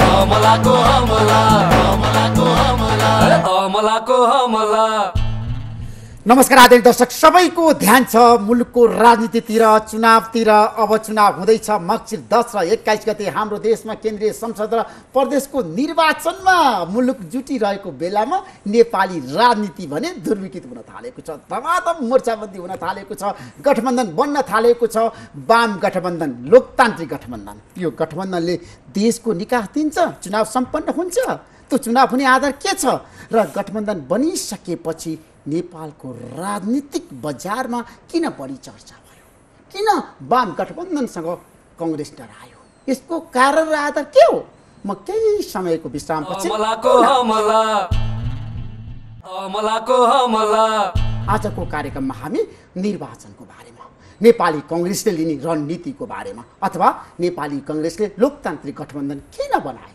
हमला को हमला हमला को हमला हमला को हमला नमस्कार आदरणीय दर्शक सबैको ध्यान छ मुलुकको राजनीतितिर चुनावतिर अब चुनाव हुँदैछ मक्सिर दस र एक्काइस गते हाम्रो देशमा केन्द्रीय संसद र प्रदेशको निर्वाचनमा मुलुक जुटिरहेको बेलामा नेपाली राजनीति भने दुर्विकित हुन थालेको छ धमाधम मोर्चाबन्दी हुन थालेको छ गठबन्धन बन्न थालेको छ वाम गठबन्धन लोकतान्त्रिक गठबन्धन यो गठबन्धनले देशको निकास दिन्छ चुनाव सम्पन्न हुन्छ त्यो चुनाव हुने आधार के छ र गठबन्धन बनिसकेपछि नेपालको राजनीतिक बजारमा किन बढी चर्चा भयो किन वाम गठबन्धनसँग कङ्ग्रेस डरायो यसको कारण र आधार के हो म केही समयको विश्रामपछि आजको कार्यक्रममा हामी निर्वाचनको बारेमा नेपाली कङ्ग्रेसले लिने रणनीतिको बारेमा अथवा नेपाली कङ्ग्रेसले लोकतान्त्रिक गठबन्धन किन बनाए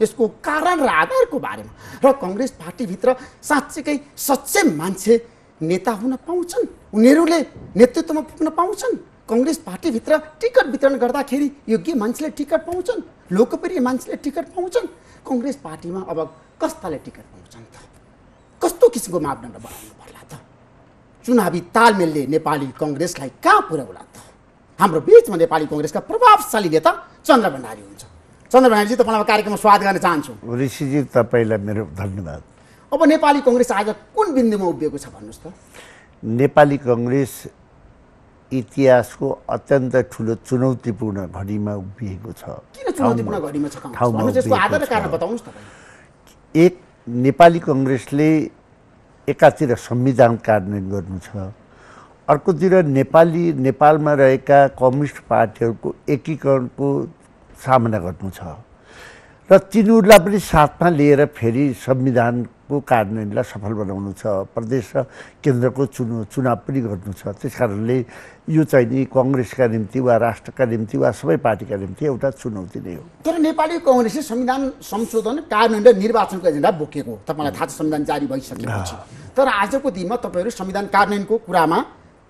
यसको कारण र आधारको बारेमा र कङ्ग्रेस पार्टीभित्र साँच्चीकै सच्चे मान्छे नेता हुन पाउँछन् उनीहरूले नेतृत्वमा पुग्न पाउँछन् कङ्ग्रेस पार्टीभित्र टिकट वितरण गर्दाखेरि योग्य मान्छेले टिकट पाउँछन् लोकप्रिय मान्छेले टिकट पाउँछन् कङ्ग्रेस पार्टीमा अब कस्ताले टिकट पाउँछन् त कस्तो किसिमको मापदण्ड बनाउनु पर्ला त चुनावी तालमेलले नेपाली कङ्ग्रेसलाई कहाँ पुर्याउला त हाम्रो बिचमा नेपाली कङ्ग्रेसका प्रभावशाली नेता चन्द्र भण्डारी हुन्छ चन्द्र भएपछि तपाईँलाई कार्यक्रममा स्वागत गर्न चाहन्छु ऋषिजी तपाईँलाई मेरो धन्यवाद अब नेपाली कङ्ग्रेस आज कुन बिन्दुमा उभिएको छ भन्नुहोस् त नेपाली कङ्ग्रेस इतिहासको अत्यन्त ठुलो चुनौतीपूर्ण घडीमा उभिएको छ किन एक नेपाली कङ्ग्रेसले एकातिर संविधान कार्यान्वयन गर्नु छ अर्कोतिर नेपाली नेपालमा रहेका कम्युनिस्ट पार्टीहरूको एकीकरणको सामना गर्नु छ र तिनीहरूलाई पनि साथमा लिएर फेरि संविधानको कार्यान्वयनलाई सफल बनाउनु छ प्रदेश र केन्द्रको चुनु चुनाव पनि गर्नु छ त्यस कारणले यो चाहिँ नि कङ्ग्रेसका निम्ति वा राष्ट्रका निम्ति वा सबै पार्टीका निम्ति एउटा चुनौती नै हो तर नेपाली कङ्ग्रेसले संविधान संशोधन कार्यान्वयन र निर्वाचनको एजेन्डा बोकेको तपाईँलाई थाहा छ संविधान जारी भइसकेको छ तर आजको दिनमा तपाईँहरू संविधान कार्यान्वयनको कुरामा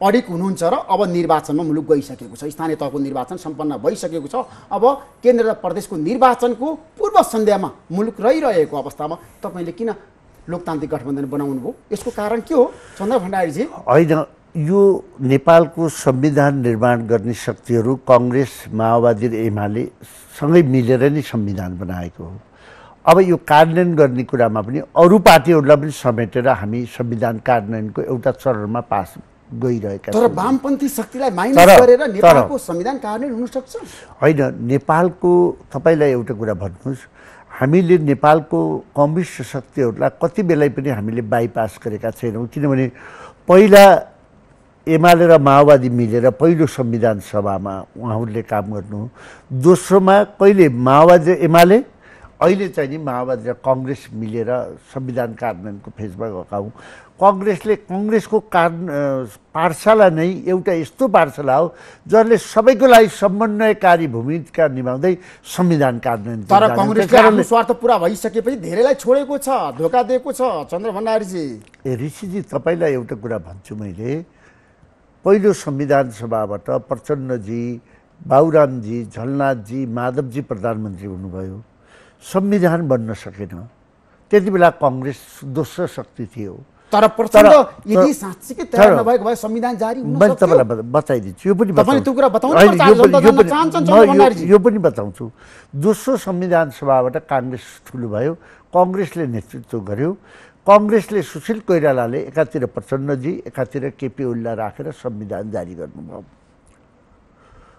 अडिक हुनुहुन्छ र अब निर्वाचनमा मुलुक गइसकेको छ स्थानीय तहको निर्वाचन सम्पन्न भइसकेको छ अब केन्द्र र प्रदेशको निर्वाचनको पूर्व सन्ध्यामा मुलुक रहिरहेको अवस्थामा तपाईँले किन लोकतान्त्रिक गठबन्धन बनाउनु भयो यसको कारण के हो चन्द्र भण्डारीजी होइन यो नेपालको संविधान निर्माण गर्ने शक्तिहरू कङ्ग्रेस माओवादी र एमाले सँगै मिलेर नै संविधान बनाएको हो अब यो कार्यान्वयन गर्ने कुरामा पनि अरू पार्टीहरूलाई पनि समेटेर हामी संविधान कार्यान्वयनको एउटा चरणमा पास गइरहेका तर वामपन्थी शक्तिलाई माइनस गरेर नेपालको संविधान कार्यान्वयन सक्छ होइन नेपालको तपाईँलाई एउटा कुरा भन्नुहोस् हामीले नेपालको कम्युनिस्ट शक्तिहरूलाई कति बेलै पनि हामीले बाइपास गरेका छैनौँ किनभने पहिला एमाले र माओवादी मिलेर पहिलो संविधान सभामा उहाँहरूले काम गर्नु दोस्रोमा कहिले माओवादी र एमाले अहिले चाहिँ नि माओवादी र कङ्ग्रेस मिलेर संविधान कार्यान्वयनको फेजमा गएका हौँ कङ्ग्रेसले कङ्ग्रेसको कार पाठशाला नै एउटा यस्तो पाठशाला हो जसले सबैको लागि समन्वयकारी भूमिका निभाउँदै संविधान कार्यान्वयन तर कङ्ग्रेसले स्वार्थ पुरा भइसकेपछि धेरैलाई छोडेको छ धोका दिएको छ चन्द्र भण्डारीजी ए ऋषिजी तपाईँलाई एउटा कुरा भन्छु मैले पहिलो संविधान सभाबाट प्रचण्डजी बाबुरामजी झलनाथजी माधवजी प्रधानमन्त्री हुनुभयो संविधान बन्न सकेन त्यति बेला कङ्ग्रेस दोस्रो शक्ति थियो तर प्रचण्ड यदि साँच्चीकै तयार नभएको भए संविधान जारी हुन मैले तपाईँलाई बताइदिन्छु यो पनि तपाईँले त्यो कुरा बताउनु यो पनि बताउँछु दोस्रो संविधान सभाबाट काङ्ग्रेस ठुलो भयो कङ्ग्रेसले नेतृत्व गर्यो कङ्ग्रेसले सुशील कोइरालाले एकातिर प्रचण्डजी एकातिर केपी ओलीलाई राखेर संविधान जारी गर्नुभयो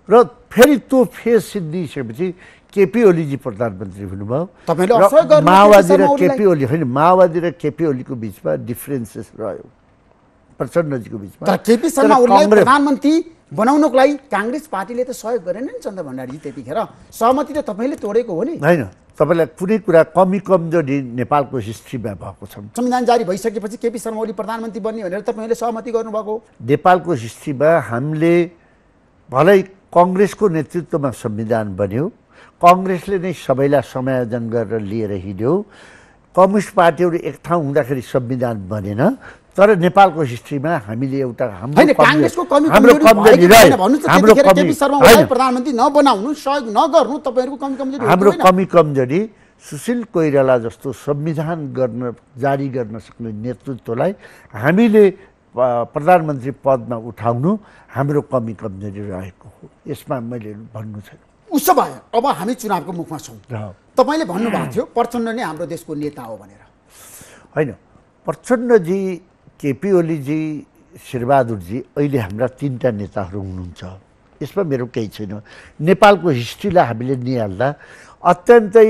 र फेरि त्यो फेज सिद्धिसकेपछि केपी ओलीजी प्रधानमन्त्री हुनुभयो माओवादी र केपी ओली होइन माओवादी र केपी ओलीको बिचमा डिफ्रेन्सेस रह्यो प्रचण्डजीको बिचमा केपी शर्मा ओली प्रधानमन्त्री बनाउनको लागि काङ्ग्रेस पार्टीले त सहयोग गरेन नि चन्द्र भण्डारीजी त्यतिखेर सहमति त तपाईँले तोडेको हो नि होइन तपाईँलाई कुनै कुरा कमी कमजोरी नेपालको हिस्ट्रीमा भएको छ संविधान जारी भइसकेपछि केपी शर्मा ओली प्रधानमन्त्री बन्ने भनेर तपाईँले सहमति गर्नुभएको नेपालको हिस्ट्रीमा हामीले भलै कङ्ग्रेसको नेतृत्वमा संविधान बन्यो कङ्ग्रेसले नै सबैलाई समायोजन गरेर लिएर हिँड्यो कम्युनिस्ट पार्टीहरू एक ठाउँ हुँदाखेरि संविधान बनेन तर नेपालको हिस्ट्रीमा हामीले एउटा हाम्रो कमी कमजोरी सुशील कोइराला जस्तो संविधान गर्न जारी गर्न सक्ने नेतृत्वलाई हामीले प्रधानमन्त्री पदमा उठाउनु हाम्रो कमी कमजोरी रहेको हो यसमा मैले भन्नु छैन उसो भए अब हामी चुनावको मुखमा छौँ तपाईँले भन्नुभएको थियो प्रचण्ड नै हाम्रो देशको नेता हो भनेर होइन प्रचण्डजी केपी ओलीजी शेरबहादुरजी अहिले हाम्रा तिनवटा नेताहरू हुनुहुन्छ यसमा मेरो केही छैन नेपालको हिस्ट्रीलाई हामीले निहाल्दा अत्यन्तै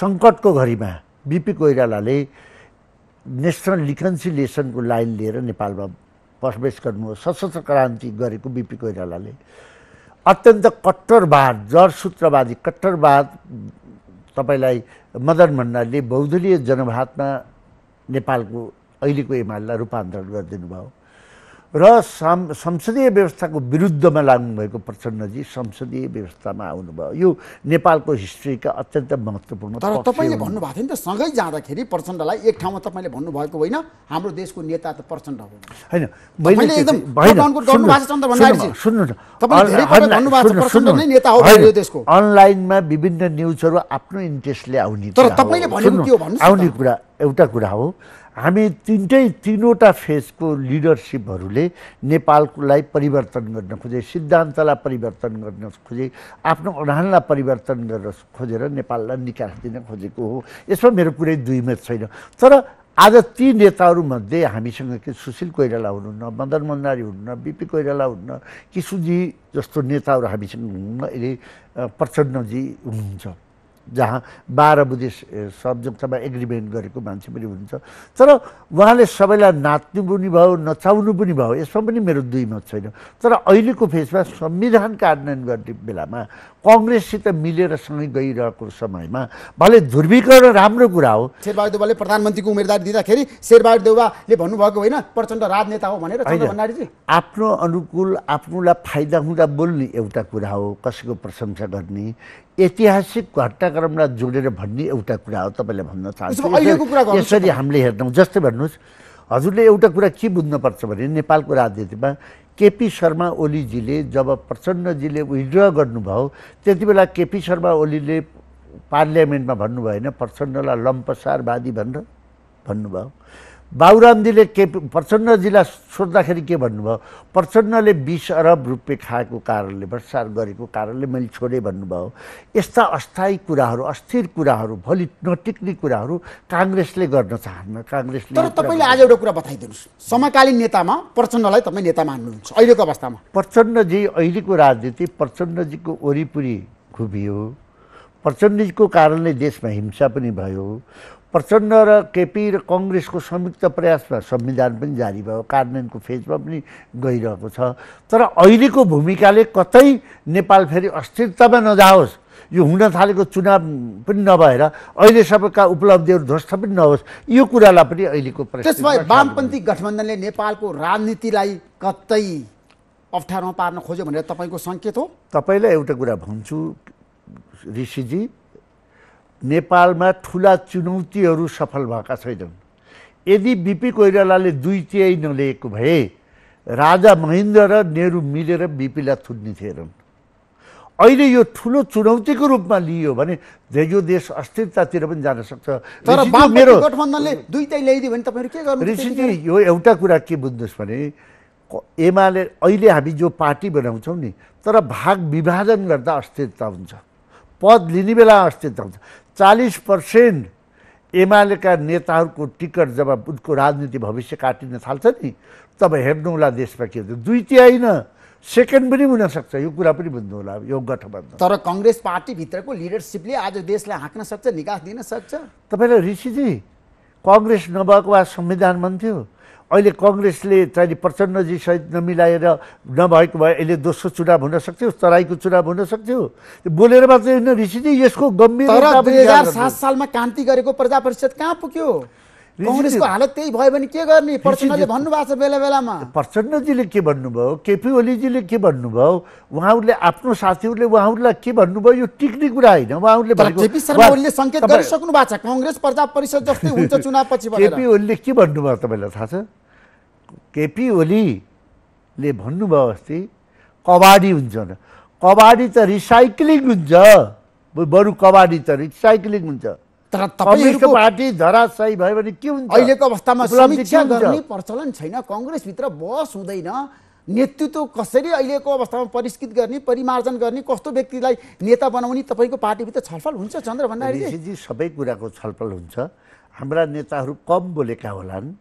सङ्कटको घडीमा बिपी कोइरालाले नेसनल रिकन्सिलिएसनको लाइन लिएर नेपालमा प्रवेश गर्नु सशस्त्र क्रान्ति गरेको बिपी कोइरालाले अत्यन्त कट्टरवाद जरसूत्रवादी कट्टरवाद तपाईँलाई मदन भण्डारीले बौद्धलीय जनभातमा नेपालको अहिलेको एमालेलाई रूपान्तरण गरिदिनु भयो र साम संसदीय व्यवस्थाको विरुद्धमा लाग्नुभएको प्रचण्डजी संसदीय व्यवस्थामा आउनुभयो यो नेपालको हिस्ट्रीका अत्यन्त महत्त्वपूर्ण तर तपाईँले भन्नुभएको थियो नि त सँगै जाँदाखेरि प्रचण्डलाई एक ठाउँमा तपाईँले भन्नुभएको होइन हाम्रो देशको नेता त प्रचण्ड हो अनलाइनमा विभिन्न न्युजहरू आफ्नो इन्ट्रेस्टले आउने आउने कुरा एउटा कुरा हो हामी तिनटै तिनवटा फेजको लिडरसिपहरूले नेपाललाई परिवर्तन गर्न खोजे सिद्धान्तलाई परिवर्तन गर्न खोजे आफ्नो उडानलाई परिवर्तन गर्न खोजेर नेपाललाई निकास दिन खोजेको हो यसमा मेरो कुरै मत छैन तर आज ती नेताहरूमध्ये हामीसँग के सुशील कोइराला हुनुहुन्न मदन मन्दारी हुनुहुन्न बिपी कोइराला हुनुहुन्न किशुजी जस्तो नेताहरू हामीसँग हुनुहुन्न अहिले प्रचण्डजी हुनुहुन्छ जहाँ बाह्र बुद्धि संयुक्तमा एग्रिमेन्ट गरेको मान्छे पनि हुनुहुन्छ तर उहाँले सबैलाई नाच्नु पनि भयो नचाउनु पनि भयो यसमा पनि मेरो दुई मत छैन तर अहिलेको फेजमा संविधान कार्यान्वयन गर्ने बेलामा कङ्ग्रेससित मिलेर सँगै गइरहेको समयमा भले ध्रुवीकरण राम्रो कुरा हो शेरबहादुर देउवाले प्रधानमन्त्रीको उम्मेदवारी दिँदाखेरि शेरबहादुर देउवाले भन्नुभएको होइन प्रचण्ड राजनेता हो भनेर आफ्नो अनुकूल आफ्नोलाई फाइदा हुँदा बोल्ने एउटा कुरा हो कसैको प्रशंसा गर्ने ऐतिहासिक घटनाक्रमलाई जोडेर भन्ने एउटा कुरा हो तपाईँले भन्न चाहन्छु यसरी हामीले हेर्नु जस्तै भन्नुहोस् हजुरले एउटा कुरा के बुझ्नुपर्छ भने नेपालको राजनीतिमा केपी शर्मा ओलीजीले जब प्रचण्डजीले विड्र गर्नुभयो त्यति बेला केपी शर्मा ओलीले पार्लियामेन्टमा भन्नुभयो होइन प्रचण्डलाई लम्पसारवादी भनेर भन्नुभयो बाबुरामजीले के प्रचण्डजीलाई सोद्धाखेरि के भन्नुभयो प्रचण्डले बिस अरब रुपियाँ खाएको कारणले भ्रष्टाचार गरेको कारणले मैले छोडेँ भन्नुभयो यस्ता अस्थायी कुराहरू अस्थिर कुराहरू भोलि नटिक्ने कुराहरू काङ्ग्रेसले गर्न चाहन्न काङ्ग्रेसले तर तपाईँले आज एउटा कुरा बताइदिनुहोस् समकालीन नेतामा प्रचण्डलाई तपाईँ नेता मान्नुहुन्छ अहिलेको अवस्थामा प्रचण्डजी अहिलेको राजनीति प्रचण्डजीको वरिपरि हो प्रचण्डजीको कारणले देशमा हिंसा पनि भयो प्रचण्ड र केपी र कङ्ग्रेसको संयुक्त प्रयासमा संविधान पनि जारी भयो कार्यान्वयनको फेजमा पनि गइरहेको छ तर अहिलेको भूमिकाले कतै नेपाल फेरि अस्थिरतामा नजाओस् यो हुन थालेको चुनाव पनि नभएर अहिलेसम्मका उपलब्धिहरू ध्वस्त पनि नहोस् यो कुरालाई पनि अहिलेको त्यसमा वामपन्थी गठबन्धनले नेपालको राजनीतिलाई कतै अप्ठ्यारोमा पार्न खोज्यो भनेर तपाईँको सङ्केत हो तपाईँलाई एउटा कुरा भन्छु ऋषिजी नेपालमा ठुला चुनौतीहरू सफल भएका छैनन् यदि बिपी कोइरालाले दुई तिहाई नलिएको भए राजा महेन्द्र र नेहरू मिलेर बिपीलाई थुन्ने थिएनन् अहिले यो ठुलो चुनौतीको रूपमा लिइयो भने यो देश अस्थिरतातिर पनि जान सक्छ तर मेरो गठबन्धनले ल्याइदियो भने के गर्नु ऋषिजी यो एउटा कुरा के बुझ्नुहोस् भने एमाले अहिले हामी जो पार्टी बनाउँछौँ नि तर भाग विभाजन गर्दा अस्थिरता हुन्छ पद लिने बेला अस्थिरता हुन्छ चालिस पर्सेन्ट एमालेका नेताहरूको टिकट जब उनको राजनीति भविष्य काटिन थाल्छ नि तब हेर्नुहोला देशमा के हुन्छ दुई तिहाई न सेकेन्ड पनि हुनसक्छ यो कुरा पनि बुझ्नु होला यो गठबन्धन तर कङ्ग्रेस पार्टीभित्रको लिडरसिपले आज देशलाई हाँक्न सक्छ निकास दिन सक्छ तपाईँलाई ऋषिजी कङ्ग्रेस नभएको वा संविधान बन्थ्यो अहिले कङ्ग्रेसले चाहिँ प्रचण्डजीसहित नमिलाएर नभएको भए अहिले दोस्रो चुनाव हुन सक्थ्यो तराईको चुनाव हुन सक्थ्यो बोलेर मात्रै होइन ऋषिजी यसको गम्भीर हजार सात सालमा क्रान्ति गरेको प्रजा परिषद कहाँ पुग्यो कङ्ग्रेसको हालत त्यही भयो भने के गर्ने प्रचण्डले भन्नुभएको छ बेला बेलामा प्रचण्डजीले के भन्नुभयो केपी ओलीजीले के भन्नुभयो उहाँहरूले आफ्नो साथीहरूले उहाँहरूलाई के भन्नुभयो यो टिक्ने कुरा होइन उहाँहरूले केपी शर्मा ओलीले सङ्केत गरिसक्नु भएको छ कङ्ग्रेस प्रजा परिषद जस्तै हुन्छ चुनावपछि केपी ओलीले के भन्नुभयो तपाईँलाई थाहा छ केपी ओलीले भन्नुभयो अस्ति कबाडी हुन्छ कबाडी त रिसाइक्लिङ हुन्छ बरु कबाडी त रिसाइक्लिङ हुन्छ तर तपाईँको पार्टी धराशयी भयो भने के हुन्छ अहिलेको अवस्थामा समीक्षा गर्ने प्रचलन छैन कङ्ग्रेसभित्र बस हुँदैन नेतृत्व कसरी अहिलेको अवस्थामा परिष्कृत गर्ने परिमार्जन गर्ने कस्तो व्यक्तिलाई नेता बनाउने तपाईँको पार्टीभित्र छलफल हुन्छ चन्द्र भण्डारीजी सबै कुराको छलफल हुन्छ हाम्रा नेताहरू कम बोलेका होलान्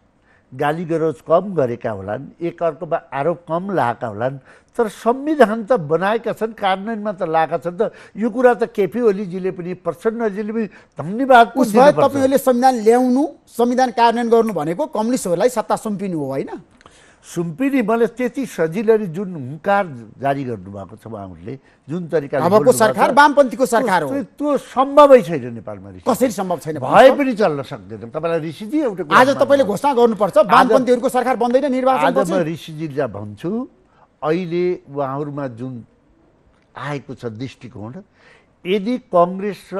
गाली गरोज कम गरेका होलान् एकअर्कोमा आरोप कम लाएका होलान् तर संविधान त बनाएका छन् कार्यान्वयनमा त लाएका छन् त यो कुरा त केपी ओलीजीले पनि प्रचण्डजीले पनि धन्यवाद तपाईँहरूले संविधान ल्याउनु संविधान कार्यान्वयन गर्नु भनेको कम्युनिस्टहरूलाई सत्ता सुम्पिनु हो होइन सुम्पिने मैले त्यति सजिलरी जुन हुङ्कार जारी गर्नुभएको छ उहाँहरूले जुन तरिकाले सरकार वामपन्थीको सरकार हो त्यो सम्भवै छैन नेपालमा कसरी सम्भव छैन भए पनि चल्न सक्दैन तपाईँलाई ऋषिजी एउटा आज तपाईँले घोषणा गर्नुपर्छ वामपन्थीहरूको सरकार बन्दैन निर्वाचन आज म ऋषिजीलाई भन्छु अहिले उहाँहरूमा जुन आएको छ दृष्टिकोण यदि कङ्ग्रेस र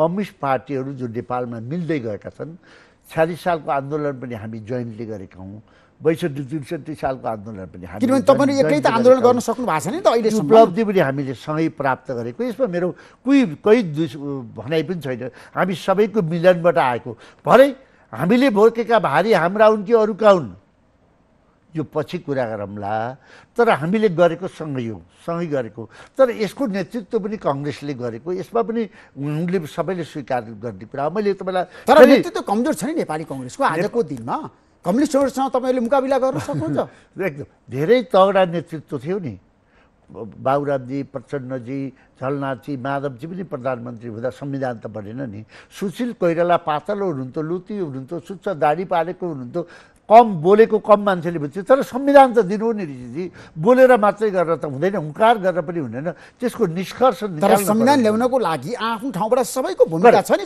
कम्युनिस्ट पार्टीहरू जो नेपालमा मिल्दै गएका छन् छ्यालिस सालको आन्दोलन पनि हामी जोइन्टली गरेका हौँ बैसठी त्रिसठी सालको आन्दोलन पनि हामी किनभने तपाईँले एक्लै त आन्दोलन गर्न सक्नु भएको छैन नि त अहिले उपलब्धि पनि हामीले सँगै प्राप्त गरेको यसमा मेरो कोही कोही भनाइ पनि छैन हामी सबैको मिलनबाट आएको भरे हामीले भोकेका भारी हाम्रा हुन् कि अरूका हुन् यो पछि कुरा गरौँला तर हामीले गरेको सँगै हो सँगै गरेको तर यसको नेतृत्व पनि कङ्ग्रेसले गरेको यसमा पनि उनले सबैले स्वीकार गर्ने कुरा हो मैले तपाईँलाई तर नेतृत्व कमजोर छ नि नेपाली कङ्ग्रेसको आजको दिनमा कम्युनिस्टहरूसँग तपाईँले मुकाबिला गर्न सक्नुहुन्छ एकदम धेरै तगडा नेतृत्व थियो नि बाबुरामजी प्रचण्डजी झलनाथजी माधवजी पनि प्रधानमन्त्री हुँदा संविधान त बनेन नि सुशील कोइराला पातलो हुनुहुन्थ्यो लुती हुनुहुन्थ्यो सुच्छ दाढी पालेको हुनुहुन्थ्यो कम बोलेको कम मान्छेले बुझ्छ तर संविधान त दिनु नि ऋषिजी बोलेर मात्रै गरेर त हुँदैन हुँकार गरेर पनि हुँदैन त्यसको निष्कर्ष तर संविधान ल्याउनको लागि आफ्नो ठाउँबाट सबैको भूमिका छ नि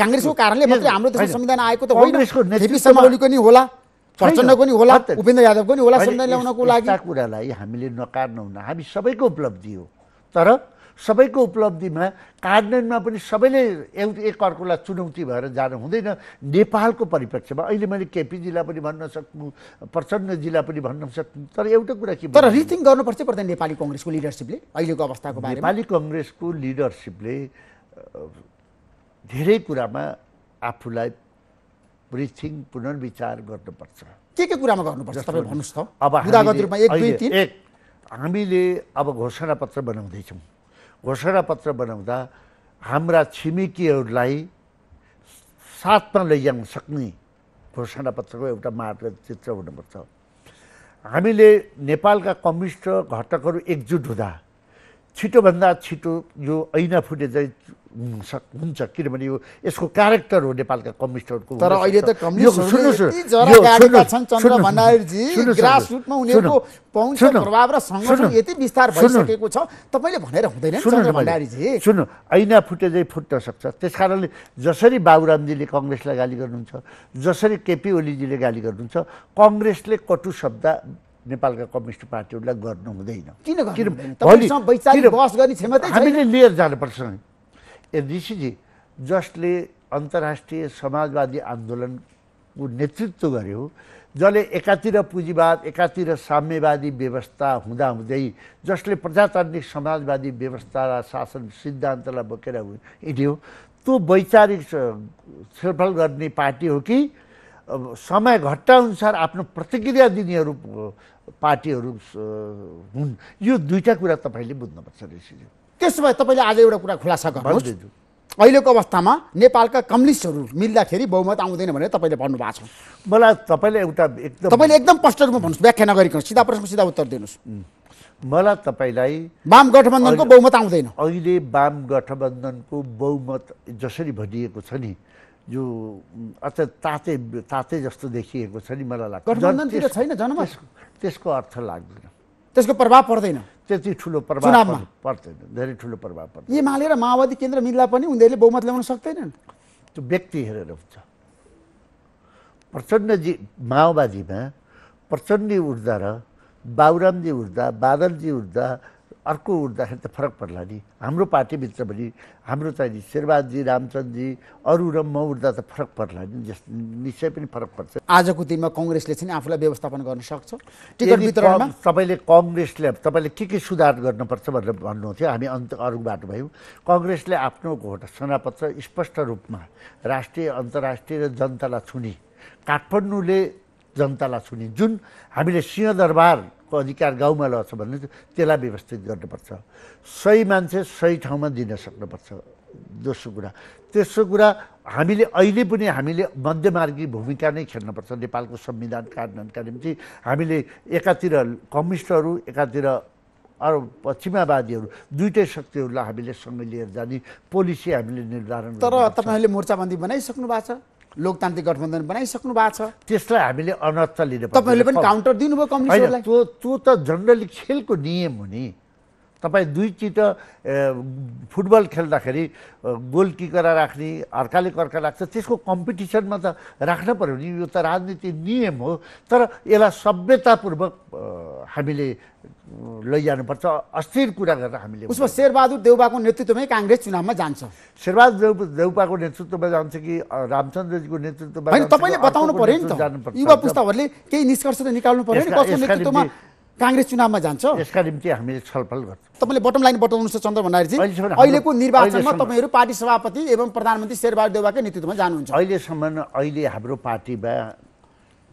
काङ्ग्रेसको कारणले मात्रै हाम्रो देशमा संविधान आएको त होइन होला प्रचण्डको नि होला उपेन्द्र यादवको नि होला संविधान ल्याउनको लागि कुरालाई हामीले हुन्न हामी सबैको उपलब्धि हो तर सबैको उपलब्धिमा कार्यान्वयनमा पनि सबैले एक अर्कोलाई चुनौती भएर जानु हुँदैन नेपालको परिप्रेक्ष्यमा अहिले मैले केपी जिल्ला पनि भन्न सक्नु प्रचण्ड जिल्ला पनि भन्न सक्नु तर एउटा कुरा के तर रिथिङ गर्नुपर्छ प्रधान नेपाली कङ्ग्रेसको लिडरसिपले अहिलेको अवस्थाको नेपाली कङ्ग्रेसको लिडरसिपले धेरै कुरामा आफूलाई रिथिङ पुनर्विचार गर्नुपर्छ के के कुरामा गर्नुपर्छ तपाईँ भन्नुहोस् त अब एक हामीले अब घोषणापत्र बनाउँदैछौँ पत्र बनाउँदा हाम्रा छिमेकीहरूलाई साथमा लैजान सक्ने घोषणापत्रको एउटा मार्गचित्र हुनुपर्छ हामीले नेपालका कम्युनिस्ट घटकहरू एकजुट हुँदा छिटोभन्दा छिटो यो ऐना फुटे हुन्छ हुन्छ किनभने यो यसको क्यारेक्टर हो नेपालका कम्युनिस्टहरूको तर अहिले त सुन्नु ऐना फुटेजै फुट्न सक्छ त्यस कारणले जसरी बाबुरामजीले कङ्ग्रेसलाई गाली गर्नुहुन्छ जसरी केपी ओलीजीले गाली गर्नुहुन्छ कङ्ग्रेसले कटु शब्द नेपालका कम्युनिस्ट पार्टीहरूलाई गर्नु हुँदैन किन वैचारिक हामीले लिएर जानुपर्छ ए ऋषिजी जसले अन्तर्राष्ट्रिय समाजवादी आन्दोलनको नेतृत्व गर्यो जसले एकातिर पुँजीवाद एकातिर साम्यवादी व्यवस्था हुँदाहुँदै जसले प्रजातान्त्रिक समाजवादी व्यवस्था र शासन सिद्धान्तलाई बोकेर हिँड्यो त्यो वैचारिक छलफल गर्ने पार्टी हो कि समय घट्टाअनुसार आफ्नो प्रतिक्रिया दिनेहरू पार्टीहरू हुन् यो दुईवटा कुरा तपाईँले बुझ्नुपर्छ ऋषिजी त्यसो भए तपाईँले आज एउटा कुरा खुलासा गर्नु अहिलेको अवस्थामा नेपालका कम्युनिस्टहरू मिल्दाखेरि बहुमत आउँदैन भनेर तपाईँले भन्नुभएको छ मलाई तपाईँले एउटा एकदम तपाईँले एकदम स्पष्ट रूपमा भन्नुहोस् व्याख्या नगरिकन सिधा प्रश्नको सिधा उत्तर दिनुहोस् मलाई तपाईँलाई वाम गठबन्धनको बहुमत आउँदैन अहिले वाम गठबन्धनको बहुमत जसरी भनिएको छ नि जो अत्यन्त ताते ताते जस्तो देखिएको छ नि मलाई लाग्छ गठबन्धनतिर छैन जनमत त्यसको अर्थ लाग्दैन त्यसको प्रभाव पर्दैन त्यति ठुलो प्रभाव पर्दैन धेरै ठुलो प्रभाव पर्दैन एमाले र माओवादी केन्द्र मिल्दा पनि उनीहरूले बहुमत ल्याउन सक्दैनन् त्यो व्यक्ति हेरेर हुन्छ प्रचण्डजी माओवादीमा प्रचण्डी उठ्दा र बाबुरामजी उठ्दा बादलजी उठ्दा अर्को उठ्दाखेरि त फरक पर्ला नि हाम्रो पार्टीभित्र पनि हाम्रो चाहिँ शेरबहादजी रामचन्द्रजी अरू र म उठ्दा त फरक पर्ला नि जस निश्चय पनि फरक पर्छ आजको दिनमा कङ्ग्रेसले चाहिँ आफूलाई व्यवस्थापन गर्न सक्छ तपाईँले कङ्ग्रेसले तपाईँले के के सुधार गर्नुपर्छ भनेर भन्नुहुन्थ्यो हामी अन्त अरू बाटो भयौँ कङ्ग्रेसले आफ्नो घोषणापत्र स्पष्ट रूपमा राष्ट्रिय अन्तर्राष्ट्रिय र जनतालाई छुने काठमाडौँले जनतालाई सुनि जुन हामीले सिंहदरबारको अधिकार गाउँमा लग्छ भने त्यसलाई व्यवस्थित गर्नुपर्छ सही मान्छे सही ठाउँमा दिन सक्नुपर्छ दोस्रो कुरा तेस्रो कुरा हामीले अहिले पनि हामीले मध्यमार्गी भूमिका नै खेल्नुपर्छ नेपालको संविधान कार्यान्वयनका निम्ति हामीले एकातिर कम्युनिस्टहरू एकातिर अरू पश्चिमावादीहरू दुइटै शक्तिहरूलाई हामीले सँगै लिएर जाने पोलिसी हामीले निर्धारण तर तपाईँहरूले मोर्चाबन्दी बनाइसक्नु भएको छ लोकतान्त्रिक गठबन्धन बनाइसक्नु भएको छ त्यसलाई हामीले अनर्थ लिनु तपाईँहरूले पनि काउन्टर दिनुभयो कम्युनिस्टलाई त्यो त्यो त जनरली खेलको नियम हो नि तपाईँ दुईचित फुटबल खेल्दाखेरि गोल किकर राख्ने अर्काले कर्का राख्छ त्यसको कम्पिटिसनमा त राख्न पऱ्यो नि यो त राजनीति नियम हो तर यसलाई सभ्यतापूर्वक हामीले लैजानुपर्छ अस्थिर कुरा गरेर हामीले उसमा शेरबहादुर देउवाको नेतृत्वमै काङ्ग्रेस चुनावमा जान्छ शेरबहादुर देउ देउपाको नेतृत्वमा जान्छ कि रामचन्द्रजीको नेतृत्वमा तपाईँले बताउनु पऱ्यो नि त युवा पुस्ताहरूले केही निष्कर्ष त निकाल्नु पऱ्यो नि कसको नेतृत्वमा काङ्ग्रेस चुनावमा जान्छ यसका निम्ति हामीले छलफल गर्छौँ तपाईँले बटम लाइन बताउनुहोस् चन्द्र भण्डारीजी अहिलेको निर्वाचनमा तपाईँहरू पार्टी सभापति एवं प्रधानमन्त्री शेरबहादुर देउवाकै नेतृत्वमा जानुहुन्छ अहिलेसम्म अहिले हाम्रो पार्टीमा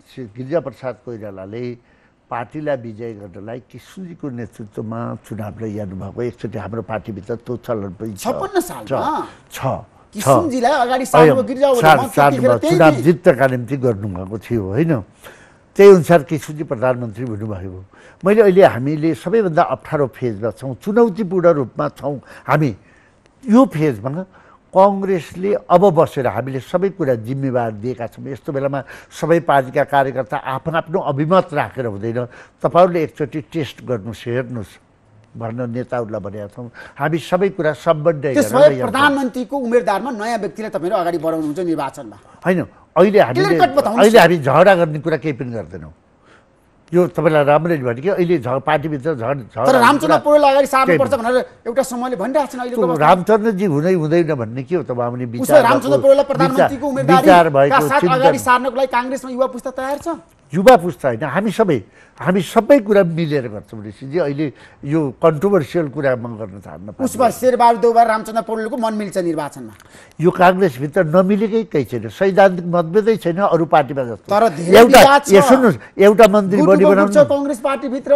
श्री गिरिजाप्रसाद कोइरालाले पार्टीलाई विजय गर्नलाई किशोरजीको नेतृत्वमा चुनाव हेर्नु भएको एकचोटि हाम्रो पार्टीभित्र त्यो चलन पनि छ चुनाव जित्नका निम्ति गर्नुभएको थियो होइन त्यही अनुसार किशोरजी प्रधानमन्त्री भन्नुभयो मैले अहिले हामीले सबैभन्दा अप्ठ्यारो फेजमा छौँ चुनौतीपूर्ण रूपमा छौँ हामी यो फेजमा कङ्ग्रेसले अब बसेर हामीले सबै कुरा जिम्मेवार दिएका छौँ यस्तो बेलामा सबै पार्टीका कार्यकर्ता आफ्नो आफ्नो अभिमत राखेर हुँदैन तपाईँहरूले एकचोटि टेस्ट गर्नुहोस् हेर्नुहोस् भन्न नेताहरूलाई भनेका छौँ हामी सबै कुरा सम्बन्ध प्रधानमन्त्रीको उम्मेदवारमा नयाँ व्यक्तिलाई तपाईँहरू अगाडि बढाउनुहुन्छ निर्वाचनमा होइन अहिले हामीले अहिले हामी झगडा गर्ने कुरा केही पनि गर्दैनौँ यो तपाईँलाई राम्ररी भने कि अहिले झ पार्टीभित्र झन् तर रामचन्द्र पौडेल अगाडि सार्नुपर्छ भनेर एउटा समयले भनिरहेको छन् अहिले रामचन्द्रजी हुँदै हुँदैन भन्ने के हो त हामीले विचार रामचन्द्र पौडेललाई प्रधानमन्त्रीको उम्मेदवारी अगाडि सार्नको लागि काङ्ग्रेसमा युवा पुस्ता तयार छ युवा पुस्ता होइन हामी सबै हामी सबै कुरा मिलेर गर्छौँ ऋषिजी अहिले यो कन्ट्रोभर्सियल कुरा म गर्न चाहन्न पुष्पा शेरबहादुर देउबा रामचन्द्र पौडेलको मन मिल्छ निर्वाचनमा यो काङ्ग्रेसभित्र नमिलेकै केही छैन सैद्धान्तिक मतभेदै छैन अरू पार्टीमा जस्तो तर एउटा सुन्नुहोस् एउटा मन्त्री बढी बनाउनु कङ्ग्रेस पार्टीभित्र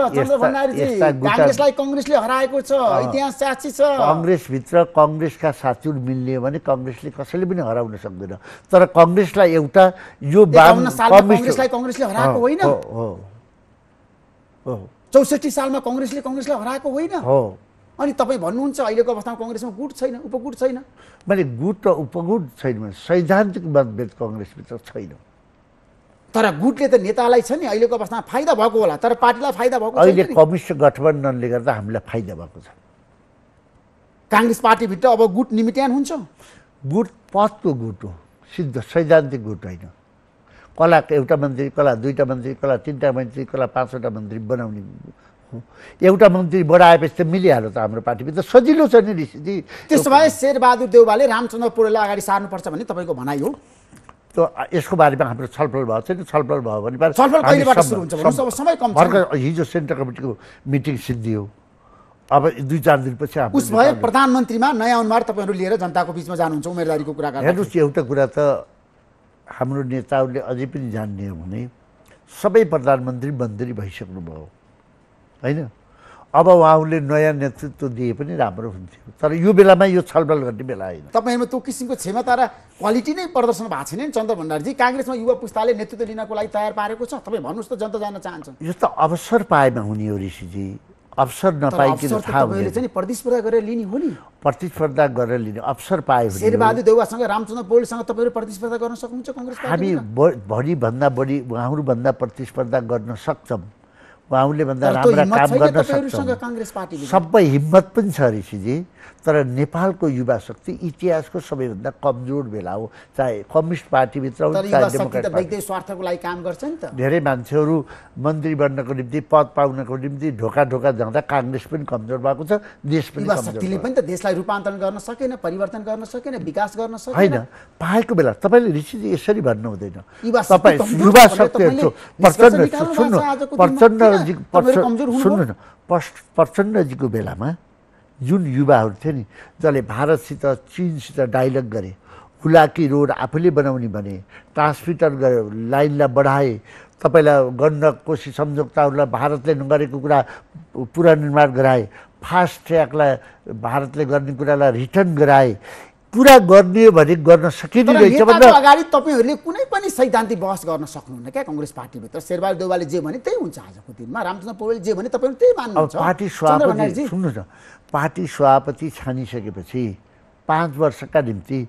काङ्ग्रेसलाई कङ्ग्रेसले हराएको छ इतिहास साक्षी छ कङ्ग्रेसभित्र कङ्ग्रेसका साथीहरू मिल्ने भने कङ्ग्रेसले कसैले पनि हराउन सक्दैन तर कङ्ग्रेसलाई एउटा यो कङ्ग्रेसलाई कङ्ग्रेसले हरा हराएको होइन चौसठी सालमा कङ्ग्रेसले कङ्ग्रेसलाई हराएको होइन अनि तपाईँ भन्नुहुन्छ अहिलेको अवस्थामा कङ्ग्रेसमा गुट छैन उपगुट छैन मैले गुट र उपगुट छैन सैद्धान्तिक मतभेद कङ्ग्रेसभित्र छैन तर गुटले त नेतालाई छ नि अहिलेको अवस्थामा फाइदा भएको होला तर पार्टीलाई फाइदा भएको अहिले कम्युनिस्ट गठबन्धनले गर्दा हामीलाई फाइदा भएको छ काङ्ग्रेस पार्टीभित्र अब गुट निमित्यान हुन्छ गुट पदको गुट हो सिद्ध सैद्धान्तिक गुट होइन कला एउटा मन्त्री कला दुईवटा मन्त्री कला तिनवटा मन्त्री कला पाँचवटा मन्त्री बनाउने एउटा मन्त्री बढाएपछि त मिलिहाल्यो त हाम्रो पार्टीभित्र सजिलो छ नि ऋषिजी त्यसो भए शेरबहादुर देउवाले रामचन्द्र पौडेललाई अगाडि सार्नुपर्छ भन्ने तपाईँको भनाइ हो त्यो यसको बारेमा हाम्रो छलफल भएको छैन छलफल भयो भने हिजो सेन्ट्रल कमिटीको मिटिङ सिद्धियो अब दुई चार दिनपछि उस भए प्रधानमन्त्रीमा नयाँ अनुहार तपाईँहरू लिएर जनताको बिचमा जानुहुन्छ उम्मेदवारीको कुरा हेर्नुहोस् एउटा कुरा त हाम्रो नेताहरूले अझै पनि जान्ने हो भने सबै प्रधानमन्त्री मन्त्री भइसक्नुभयो होइन अब उहाँहरूले नयाँ नेतृत्व दिए पनि राम्रो हुन्थ्यो तर यो बेलामा यो छलफल गर्ने बेला होइन तपाईँमा त्यो किसिमको क्षमता र क्वालिटी नै प्रदर्शन भएको छैन नि चन्द्र भण्डारीजी काङ्ग्रेसमा युवा पुस्ताले नेतृत्व लिनको लागि तयार पारेको छ तपाईँ भन्नुहोस् त जनता जान चाहन्छ यस्तो अवसर पाएमा हुने हो ऋषिजी अवसर नपाई थाहा हुँदैन प्रतिस्पर्धा गरेर लिने हो नि प्रतिस्पर्धा गरेर लिने अवसर पायो भने शेरबहादुर देउवासँग रामचन्द्र पौडेलसँग तपाईँहरू प्रतिस्पर्धा गर्न सक्नुहुन्छ कङ्ग्रेस हामी बढीभन्दा बढी उहाँहरूभन्दा प्रतिस्पर्धा गर्न सक्छौँ उहाँले भन्दा राम्रा काम गर्न सक्छ सबै हिम्मत पनि छ ऋषिजी तर नेपालको युवा शक्ति इतिहासको सबैभन्दा कमजोर बेला हो चाहे कम्युनिस्ट पार्टीभित्र धेरै मान्छेहरू मन्त्री बन्नको निम्ति पद पाउनको निम्ति ढोका ढोका जाँदा काङ्ग्रेस पनि कमजोर भएको छ देश पनि शक्तिले पनि त देशलाई रूपान्तरण गर्न सकेन परिवर्तन गर्न सकेन विकास गर्न सकेन होइन पाएको बेला तपाईँले ऋषिजी यसरी भन्नु हुँदैन तपाईँ युवा शक्तिहरू प्रचण्ड प्रचण्ड प्रचण्डजी सुन्नु न प्रचण्डजीको बेलामा जुन युवाहरू थियो नि जसले भारतसित चिनसित डाइलग गरे हुलाकी रोड आफूले बनाउने भने ट्रान्समिटर गरे लाइनलाई बढाए तपाईँलाई गर्न कोशी सम्झौताहरूलाई भारतले नगरेको कुरा निर्माण गराए फास्ट ट्र्याकलाई भारतले गर्ने कुरालाई रिटर्न गराए पुरा गर्ने भने गर्न सकिँदैन अगाडि तपाईँहरूले कुनै पनि सैद्धान्तिक बहस गर्न सक्नुहुन्न क्या कङ्ग्रेस पार्टीभित्र शेरबहादुर देउवाले जे भने त्यही हुन्छ आजको दिनमा रामचन्द्र पौडेल जे भने तपाईँहरू त्यही मान्नुहुन्छ पार्टी सभापति सुन्नुहोस् न पार्टी सभापति छानिसकेपछि पाँच वर्षका निम्ति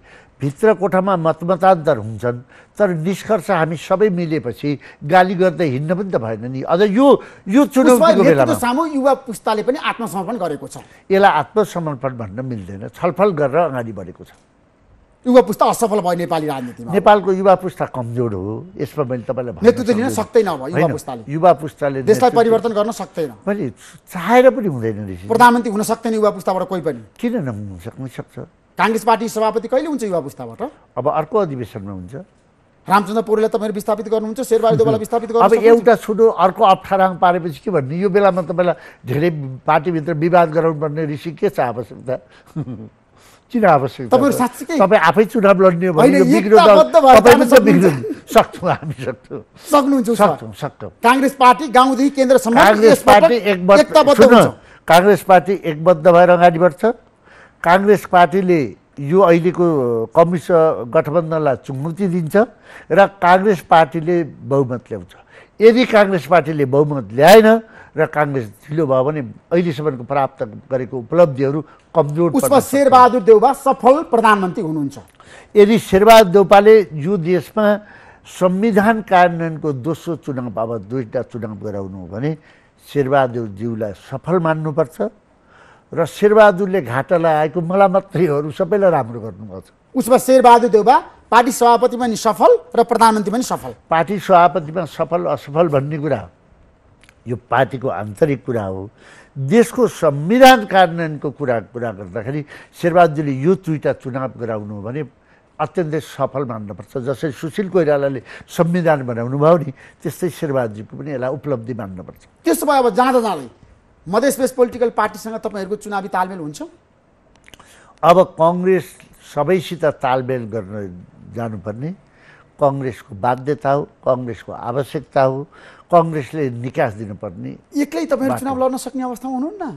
भित्र कोठामा मतमतान्तर हुन्छन् तर निष्कर्ष हामी सबै मिलेपछि गाली गर्दै हिँड्न पनि त भएन नि अझ यो यो चुनौतीको बेलामा सामु युवा पुस्ताले पनि आत्मसमर्पण गरेको छ यसलाई आत्मसमर्पण भन्न मिल्दैन छलफल गरेर अगाडि बढेको छ युवा पुस्ता असफल भयो नेपाली राजनीतिमा नेपालको युवा पुस्ता कमजोर हो यसमा मैले तपाईँलाई नेतृत्व लिन सक्दैन युवा पुस्ताले युवा पुस्ताले देशलाई परिवर्तन गर्न सक्दैन मैले चाहेर पनि हुँदैन प्रधानमन्त्री हुन सक्दैन युवा पुस्ताबाट कोही पनि किन नहुन सक्नु सक्छ काङ्ग्रेस पार्टी सभापति कहिले हुन्छ युवा पुस्ताबाट अब अर्को अधिवेशनमा हुन्छ रामचन्द्र पौडेलले तपाईँहरू विस्थापित गर्नुहुन्छ शेरबहादुर देवालाई विस्थापित गर्नु अब एउटा छुटो अर्को अप्ठ्यारा पारेपछि के भन्ने यो बेलामा तपाईँलाई धेरै पार्टीभित्र विवाद गराउनुपर्ने ऋषि के छ आवश्यकता किन आवश्यक तपाईँ आफै चुनाव लड्ने काङ्ग्रेस पार्टी गाउँदेखि केन्द्रसम्म काङ्ग्रेस पार्टी एकबद्ध काङ्ग्रेस पार्टी एकबद्ध भएर अगाडि बढ्छ काङ्ग्रेस पार्टीले यो अहिलेको कम्युनिस्ट गठबन्धनलाई चुनौती दिन्छ र काङ्ग्रेस पार्टीले बहुमत ल्याउँछ यदि काङ्ग्रेस पार्टीले बहुमत ल्याएन र काङ्ग्रेस ढिलो भयो भने अहिलेसम्मको प्राप्त गरेको उपलब्धिहरू कमजोर उसमा शेरबहादुर देउबा सफल प्रधानमन्त्री हुनुहुन्छ यदि शेरबहादुर देउपाले यो देशमा संविधान कार्यान्वयनको दोस्रो चुनाव अब दुईवटा चुनाव गराउनु हो भने शेरबहादुरज्यूलाई सफल मान्नुपर्छ र शेरबहादुरले घाटा लगाएको मलाई मात्रै अरू सबैलाई राम्रो गर्नुभएको छ उसमा शेरबहादुर देउबा पार्टी सभापति पनि सफल र प्रधानमन्त्री पनि सफल पार्टी सभापतिमा सफल असफल भन्ने कुरा यो पार्टीको आन्तरिक कुरा हो देशको संविधान कार्यान्वयनको कुरा कुरा गर्दाखेरि शेरबहादुरले यो दुईवटा चुनाव गराउनु भने अत्यन्तै सफल मान्नुपर्छ जसरी सुशील कोइरालाले संविधान बनाउनु भयो नि त्यस्तै शेरबहादुरको पनि यसलाई उपलब्धि मान्नुपर्छ त्यसो भए अब जाँदा जाँदै बेस पोलिटिकल पार्टीसँग तपाईँहरूको चुनावी तालमेल हुन्छ अब कङ्ग्रेस सबैसित तालमेल गर्न जानुपर्ने कङ्ग्रेसको बाध्यता हो कङ्ग्रेसको आवश्यकता हो कङ्ग्रेसले निकास दिनुपर्ने एक्लै तपाईँहरू चुनाव लड्न सक्ने अवस्थामा हुनुहुन्न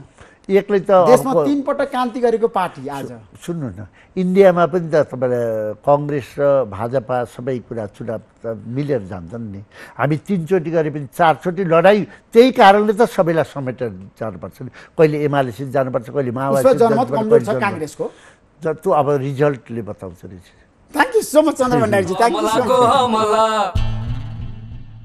एक्लै त देशमा पटक क्रान्ति गरेको पार्टी आज सुन्नु न इन्डियामा पनि त तपाईँलाई कङ्ग्रेस र भाजपा सबै कुरा चुनाव त मिलेर जान्छन् नि हामी तिनचोटि गरे पनि चारचोटि लडाइँ त्यही कारणले त सबैलाई समेटेर जानुपर्छ नि कहिले एमालेसित जानुपर्छ कहिले माओवादी जस्तो अब रिजल्टले बताउँछ नि thank you so much Chandra Bhandariji thank you